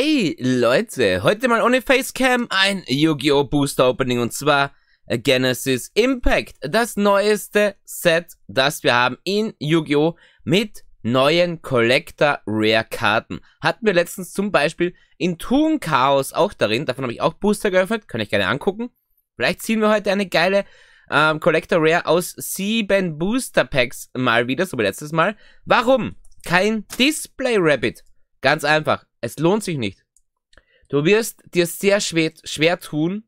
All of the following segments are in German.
Hey Leute, heute mal ohne Facecam ein Yu-Gi-Oh! Booster Opening und zwar Genesis Impact. Das neueste Set, das wir haben in Yu-Gi-Oh! mit neuen Collector Rare Karten. Hatten wir letztens zum Beispiel in Toon Chaos auch darin, davon habe ich auch Booster geöffnet, kann ich gerne angucken. Vielleicht ziehen wir heute eine geile ähm, Collector Rare aus sieben Booster Packs mal wieder, so wie letztes Mal. Warum? Kein Display Rabbit. Ganz einfach. Es lohnt sich nicht. Du wirst dir sehr schwer, schwer tun,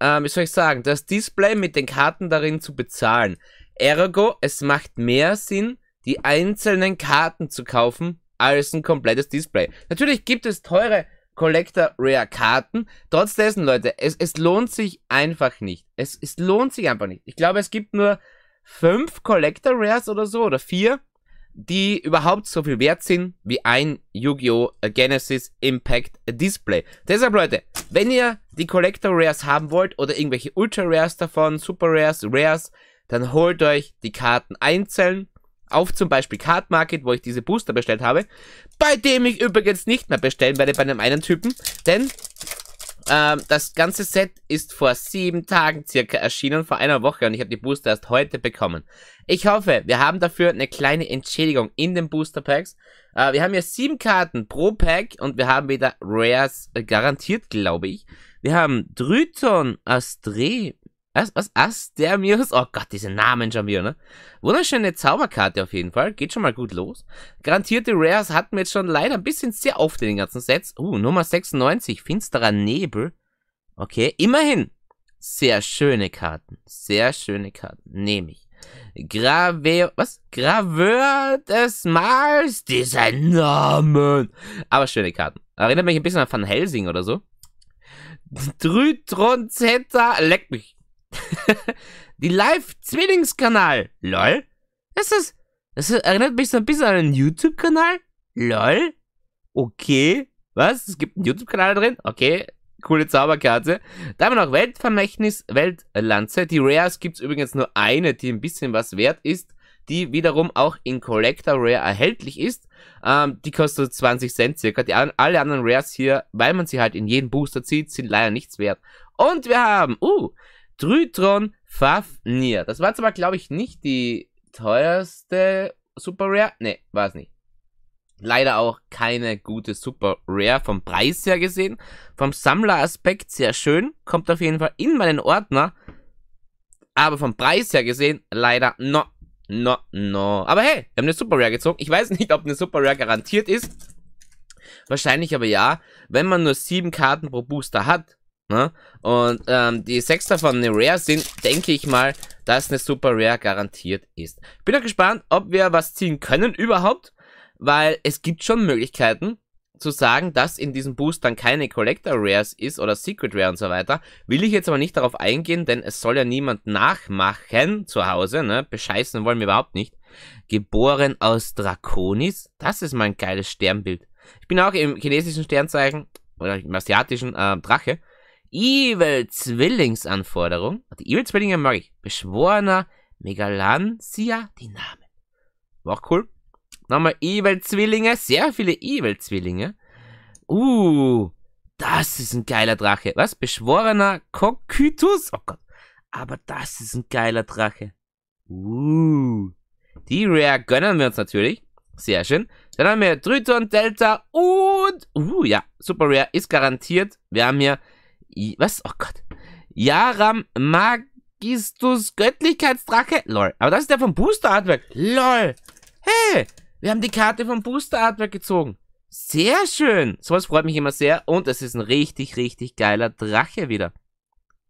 ähm, wie soll ich sagen, das Display mit den Karten darin zu bezahlen. Ergo, es macht mehr Sinn, die einzelnen Karten zu kaufen, als ein komplettes Display. Natürlich gibt es teure Collector Rare Karten. Trotz dessen, Leute, es, es lohnt sich einfach nicht. Es, es lohnt sich einfach nicht. Ich glaube, es gibt nur fünf Collector Rares oder so oder vier die überhaupt so viel wert sind wie ein Yu-Gi-Oh! Genesis Impact Display. Deshalb Leute, wenn ihr die Collector Rares haben wollt oder irgendwelche Ultra Rares davon, Super Rares, Rares, dann holt euch die Karten einzeln auf zum Beispiel Card Market, wo ich diese Booster bestellt habe, bei dem ich übrigens nicht mehr bestellen werde bei dem einen Typen, denn ähm, das ganze Set ist vor sieben Tagen circa erschienen, vor einer Woche und ich habe die Booster erst heute bekommen. Ich hoffe, wir haben dafür eine kleine Entschädigung in den Booster Packs. Äh, wir haben hier sieben Karten pro Pack und wir haben wieder Rares äh, garantiert, glaube ich. Wir haben Dryton, Astre, was, was, Astermius? Oh Gott, diese Namen schon wieder, ne? Wunderschöne Zauberkarte auf jeden Fall. Geht schon mal gut los. Garantierte Rares hatten wir jetzt schon leider ein bisschen sehr oft in den ganzen Sets. Uh, Nummer 96, finsterer Nebel. Okay, immerhin. Sehr schöne Karten. Sehr schöne Karten. Nehme ich. Grave... Was? Graveur des Mars? Dieser Namen. Aber schöne Karten. Erinnert mich ein bisschen an Van Helsing oder so. Drytron Zeta. Leck mich. die Live-Zwillingskanal. Lol. Ist das, das erinnert mich so ein bisschen an einen YouTube-Kanal. Lol. Okay. Was? Es gibt einen YouTube-Kanal drin? Okay. Coole Zauberkarte. Da haben wir noch Weltvermächtnis, Weltlanze. Die Rares gibt es übrigens nur eine, die ein bisschen was wert ist, die wiederum auch in Collector Rare erhältlich ist. Ähm, die kostet 20 Cent circa. Die, alle anderen Rares hier, weil man sie halt in jeden Booster zieht, sind leider nichts wert. Und wir haben, uh, Trytron Fafnir. Das war jetzt aber, glaube ich, nicht die teuerste Super Rare. Ne, war es nicht. Leider auch keine gute Super Rare vom Preis her gesehen. Vom Sammleraspekt sehr schön. Kommt auf jeden Fall in meinen Ordner. Aber vom Preis her gesehen, leider no, no, no. Aber hey, wir haben eine Super Rare gezogen. Ich weiß nicht, ob eine Super Rare garantiert ist. Wahrscheinlich aber ja. Wenn man nur sieben Karten pro Booster hat, Ne? Und ähm, die sechs davon eine Rare sind, denke ich mal, dass eine Super Rare garantiert ist. Bin auch gespannt, ob wir was ziehen können überhaupt, weil es gibt schon Möglichkeiten zu sagen, dass in diesem Boost dann keine Collector Rares ist oder Secret Rare und so weiter. Will ich jetzt aber nicht darauf eingehen, denn es soll ja niemand nachmachen zu Hause. Ne? Bescheißen wollen wir überhaupt nicht. Geboren aus Draconis, das ist mal ein geiles Sternbild. Ich bin auch im chinesischen Sternzeichen oder im asiatischen äh, Drache. Evil-Zwillingsanforderung. Die Evil-Zwillinge mag ich. Beschworener Megalansia, die Namen. War cool. Nochmal Evil-Zwillinge, sehr viele Evil-Zwillinge. Uh, das ist ein geiler Drache. Was? Beschworener Kokytus? Oh Gott. Aber das ist ein geiler Drache. Uh. Die Rare gönnen wir uns natürlich. Sehr schön. Dann haben wir Triton, Delta und... Uh, ja, Super Rare ist garantiert. Wir haben hier was? Oh Gott. Yaram Magistus Göttlichkeitsdrache. Lol. Aber das ist der vom Booster Artwork. Lol. Hey, wir haben die Karte vom Booster Artwork gezogen. Sehr schön. Sowas freut mich immer sehr. Und es ist ein richtig, richtig geiler Drache wieder.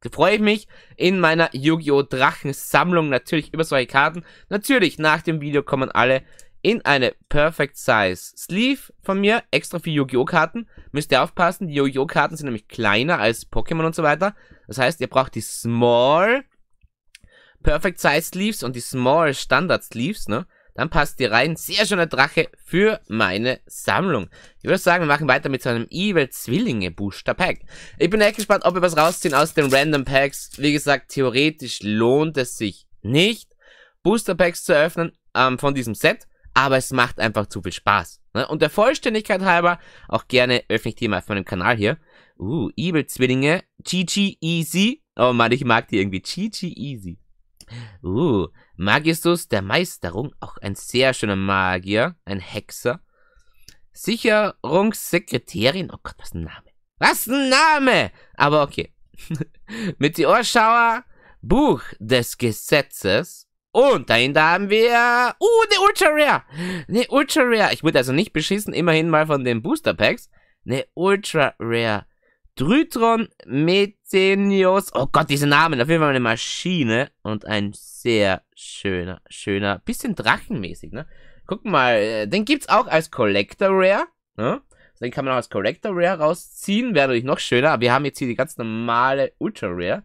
Da freue ich mich in meiner Yu-Gi-Oh! Drachen-Sammlung natürlich über solche Karten. Natürlich, nach dem Video kommen alle in eine Perfect Size Sleeve von mir, extra für Yu-Gi-Oh! Karten. Müsst ihr aufpassen, die Yu-Gi-Oh! Karten sind nämlich kleiner als Pokémon und so weiter. Das heißt, ihr braucht die Small Perfect Size Sleeves und die Small Standard Sleeves, ne? Dann passt die rein. Sehr schöner Drache für meine Sammlung. Ich würde sagen, wir machen weiter mit so einem Evil Zwillinge Booster Pack. Ich bin echt gespannt, ob wir was rausziehen aus den Random Packs. Wie gesagt, theoretisch lohnt es sich nicht, Booster Packs zu öffnen ähm, von diesem Set aber es macht einfach zu viel Spaß. Ne? Und der Vollständigkeit halber, auch gerne öffne ich die mal von dem Kanal hier. Uh, Evil-Zwillinge, Chichi Easy. Oh Mann, ich mag die irgendwie. Chichi Easy. Uh, Magistus der Meisterung, auch ein sehr schöner Magier, ein Hexer. Sicherungssekretärin, oh Gott, was ein Name. Was ein Name! Aber okay. Mit die Ohrschauer, Buch des Gesetzes, und dahinter haben wir... Uh, eine Ultra Rare. Eine Ultra Rare. Ich wurde also nicht beschissen, immerhin mal von den Booster Packs. Eine Ultra Rare. Drytron Metenios. Oh Gott, diese Namen. Auf jeden Fall eine Maschine und ein sehr schöner, schöner, bisschen drachenmäßig, ne? Guck mal, äh, den gibt's auch als Collector Rare, ne? Den kann man auch als Collector Rare rausziehen, wäre natürlich noch schöner, aber wir haben jetzt hier die ganz normale Ultra Rare.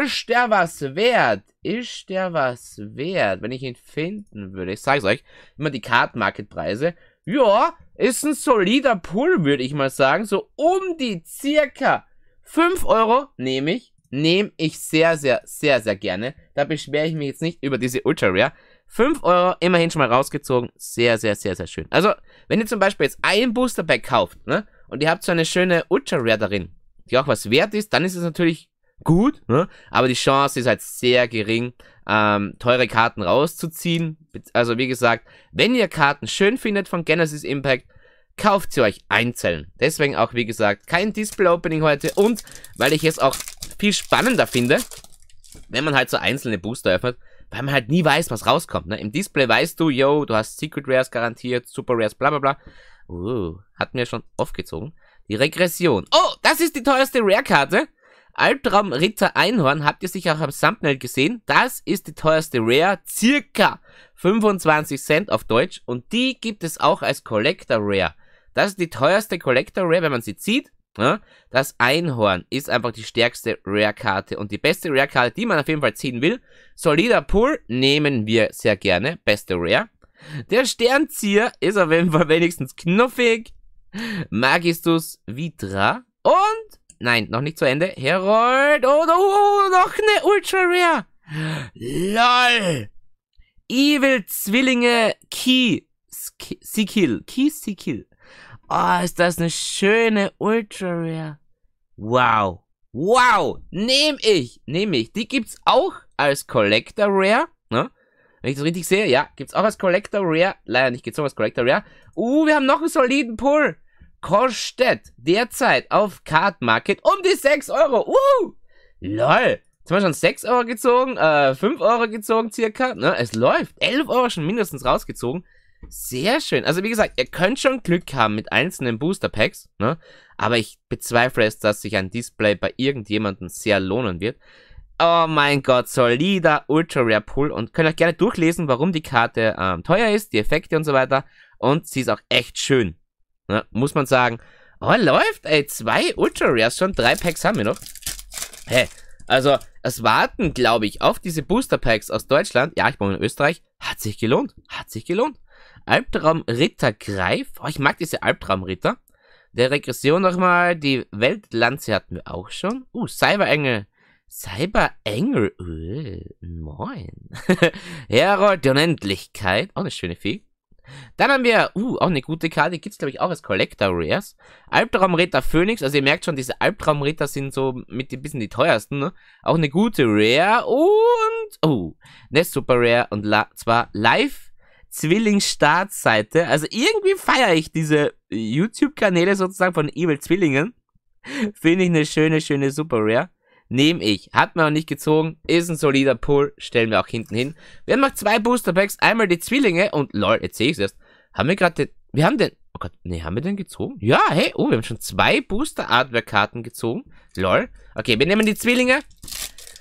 Ist der was wert? Ist der was wert? Wenn ich ihn finden würde. Ich sage es euch. Immer die Card-Market-Preise. Ja, ist ein solider Pull, würde ich mal sagen. So um die circa 5 Euro nehme ich. Nehme ich sehr, sehr, sehr, sehr gerne. Da beschwere ich mich jetzt nicht über diese Ultra Rare. 5 Euro immerhin schon mal rausgezogen. Sehr, sehr, sehr, sehr schön. Also, wenn ihr zum Beispiel jetzt ein Booster Pack kauft, ne? Und ihr habt so eine schöne Ultra Rare darin, die auch was wert ist, dann ist es natürlich gut, ne? aber die Chance ist halt sehr gering, ähm, teure Karten rauszuziehen. Also wie gesagt, wenn ihr Karten schön findet von Genesis Impact, kauft sie euch einzeln. Deswegen auch, wie gesagt, kein Display-Opening heute und weil ich es auch viel spannender finde, wenn man halt so einzelne Booster öffnet, weil man halt nie weiß, was rauskommt. Ne? Im Display weißt du, yo, du hast Secret Rares garantiert, Super Rares, bla bla bla. Uh, hat mir schon aufgezogen. Die Regression. Oh, das ist die teuerste Rare-Karte. Albtraum Ritter Einhorn habt ihr sicher auch am Thumbnail gesehen. Das ist die teuerste Rare, circa 25 Cent auf Deutsch. Und die gibt es auch als Collector Rare. Das ist die teuerste Collector Rare, wenn man sie zieht. Ne? Das Einhorn ist einfach die stärkste Rare-Karte und die beste Rare-Karte, die man auf jeden Fall ziehen will. Solider Pool nehmen wir sehr gerne, beste Rare. Der Sternzieher ist auf jeden Fall wenigstens knuffig. Magistus Vitra und Nein, noch nicht zu Ende. Herold. Oh, oh, oh noch eine Ultra Rare. LOL. Evil Zwillinge Key. Seekill. Key Seekill. Oh, ist das eine schöne Ultra Rare. Wow. Wow. Nehm ich. Nehm ich. Die gibt's auch als Collector Rare. Ne? Wenn ich das richtig sehe, ja, gibt's auch als Collector Rare. Leider nicht, gibt's auch als Collector Rare. Uh, wir haben noch einen soliden Pull kostet derzeit auf Card Market um die 6 Euro. Uh! Lol. Jetzt haben wir schon 6 Euro gezogen, äh, 5 Euro gezogen circa. Ne? Es läuft. 11 Euro schon mindestens rausgezogen. Sehr schön. Also wie gesagt, ihr könnt schon Glück haben mit einzelnen Booster Packs, ne? aber ich bezweifle es, dass sich ein Display bei irgendjemandem sehr lohnen wird. Oh mein Gott, solider Ultra Rare Pool. und könnt euch gerne durchlesen, warum die Karte ähm, teuer ist, die Effekte und so weiter. Und sie ist auch echt schön. Na, ne? muss man sagen. Oh, läuft, ey. Zwei Ultra Rares schon. Drei Packs haben wir noch. Hä? Hey, also, das Warten, glaube ich, auf diese Booster Packs aus Deutschland. Ja, ich bin in Österreich. Hat sich gelohnt. Hat sich gelohnt. Albtraumritter Greif. Oh, ich mag diese Albtraumritter. Der Regression nochmal. Die Weltlanze hatten wir auch schon. Uh, Cyber Engel. Cyber Engel. Uh, äh, moin. Herold der Unendlichkeit. Auch oh, eine schöne Fee. Dann haben wir, uh, auch eine gute Karte, gibt es glaube ich auch als Collector Rares. Albtraumritter Phoenix, also ihr merkt schon, diese Albtraumritter sind so mit ein bisschen die teuersten, ne? Auch eine gute Rare und, oh, eine Super Rare und la, zwar live Startseite. Also irgendwie feiere ich diese YouTube-Kanäle sozusagen von Evil Zwillingen. Finde ich eine schöne, schöne Super Rare nehme ich. Hat man auch nicht gezogen, ist ein solider Pull, stellen wir auch hinten hin. Wir haben noch zwei Booster Packs, einmal die Zwillinge und lol, jetzt sehe ich es erst. Haben wir gerade den, wir haben den, oh Gott, nee, haben wir den gezogen? Ja, hey, oh, wir haben schon zwei Booster Artwork Karten gezogen, lol. Okay, wir nehmen die Zwillinge.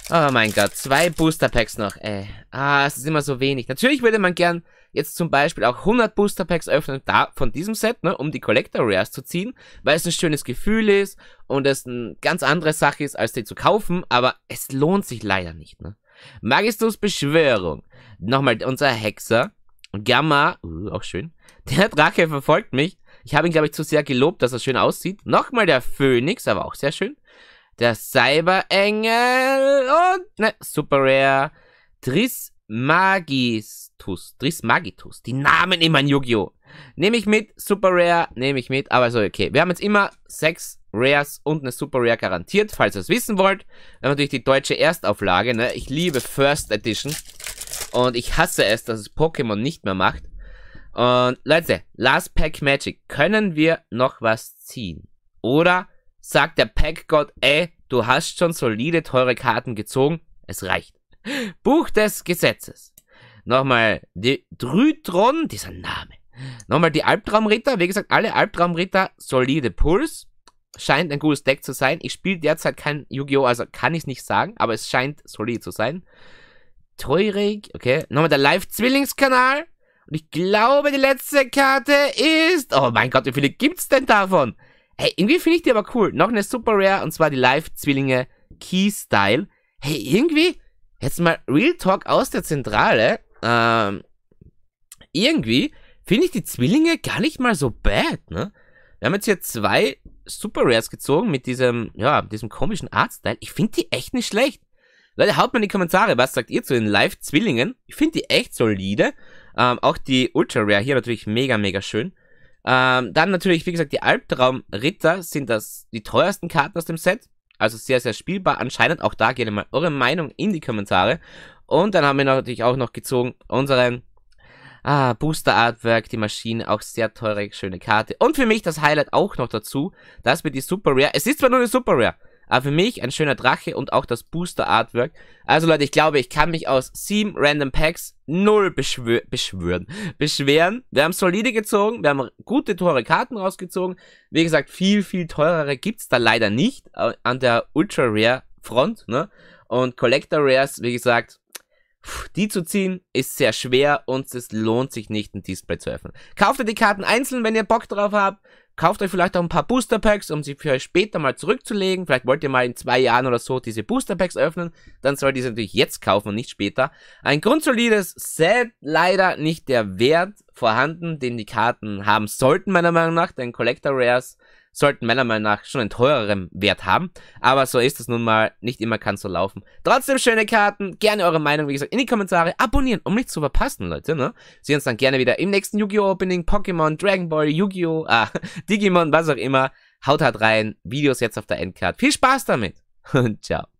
Oh mein Gott, zwei Booster Packs noch, ey. Ah, es ist immer so wenig. Natürlich würde man gern jetzt zum Beispiel auch 100 Booster Packs öffnen da von diesem Set, ne, um die Collector Rares zu ziehen, weil es ein schönes Gefühl ist und es eine ganz andere Sache ist, als die zu kaufen, aber es lohnt sich leider nicht. Ne? Magistus Beschwörung. Nochmal unser Hexer. Gamma, uh, auch schön. Der Drache verfolgt mich. Ich habe ihn, glaube ich, zu sehr gelobt, dass er schön aussieht. Nochmal der Phönix, aber auch sehr schön. Der Cyberengel und, ne, Super Rare. Tris Magistus, Tris Magitus, die Namen in in Yu-Gi-Oh! Nehme ich mit, Super Rare, nehme ich mit, aber so, okay. Wir haben jetzt immer sechs Rares und eine Super Rare garantiert, falls ihr es wissen wollt. Wir haben natürlich die deutsche Erstauflage, ne? Ich liebe First Edition und ich hasse es, dass es Pokémon nicht mehr macht. Und Leute, Last Pack Magic, können wir noch was ziehen? Oder sagt der Pack-Gott, ey, du hast schon solide teure Karten gezogen, es reicht. Buch des Gesetzes. Nochmal, die Drytron, dieser Name. Nochmal die Albtraumritter. Wie gesagt, alle Albtraumritter, solide Puls. Scheint ein gutes Deck zu sein. Ich spiele derzeit kein Yu-Gi-Oh!, also kann ich nicht sagen, aber es scheint solid zu sein. Teurig, okay. Nochmal der Live-Zwillingskanal. Und ich glaube, die letzte Karte ist... Oh mein Gott, wie viele gibt's denn davon? Hey, irgendwie finde ich die aber cool. Noch eine Super Rare, und zwar die Live-Zwillinge Key-Style. Hey, irgendwie Jetzt mal Real Talk aus der Zentrale. Ähm, irgendwie finde ich die Zwillinge gar nicht mal so bad, ne? Wir haben jetzt hier zwei Super Rares gezogen mit diesem, ja, diesem komischen Artstyle. Ich finde die echt nicht schlecht. Leute, haut mal in die Kommentare, was sagt ihr zu den Live-Zwillingen? Ich finde die echt solide. Ähm, auch die Ultra Rare hier natürlich mega, mega schön. Ähm, dann natürlich, wie gesagt, die Albtraum-Ritter sind das die teuersten Karten aus dem Set. Also sehr, sehr spielbar. Anscheinend auch da gerne mal eure Meinung in die Kommentare. Und dann haben wir natürlich auch noch gezogen unseren ah, Booster Artwork, die Maschine, auch sehr teure, schöne Karte. Und für mich das Highlight auch noch dazu, dass wir die Super Rare, es ist zwar nur eine Super Rare, aber für mich ein schöner Drache und auch das Booster-Artwork. Also Leute, ich glaube, ich kann mich aus sieben Random Packs null beschwör beschwören, beschweren. Wir haben solide gezogen, wir haben gute, teure Karten rausgezogen. Wie gesagt, viel, viel teurere gibt's da leider nicht an der Ultra-Rare-Front. Ne? Und Collector-Rares, wie gesagt, die zu ziehen ist sehr schwer und es lohnt sich nicht, ein Display zu öffnen. Kauft ihr die Karten einzeln, wenn ihr Bock drauf habt. Kauft euch vielleicht auch ein paar Booster Packs, um sie für euch später mal zurückzulegen. Vielleicht wollt ihr mal in zwei Jahren oder so diese Booster Packs öffnen. Dann sollt ihr sie natürlich jetzt kaufen und nicht später. Ein grundsolides Set, leider nicht der Wert vorhanden, den die Karten haben sollten, meiner Meinung nach. Denn Collector Rares sollten meiner Meinung nach schon einen teureren Wert haben. Aber so ist es nun mal. Nicht immer kann so laufen. Trotzdem schöne Karten. Gerne eure Meinung, wie gesagt, in die Kommentare. Abonnieren, um nichts zu verpassen, Leute. Ne? Sehen uns dann gerne wieder im nächsten Yu-Gi-Oh! Opening, Pokémon, Dragon Ball, Yu-Gi-Oh! Ah, Digimon, was auch immer. Haut hart rein. Videos jetzt auf der Endcard. Viel Spaß damit und ciao.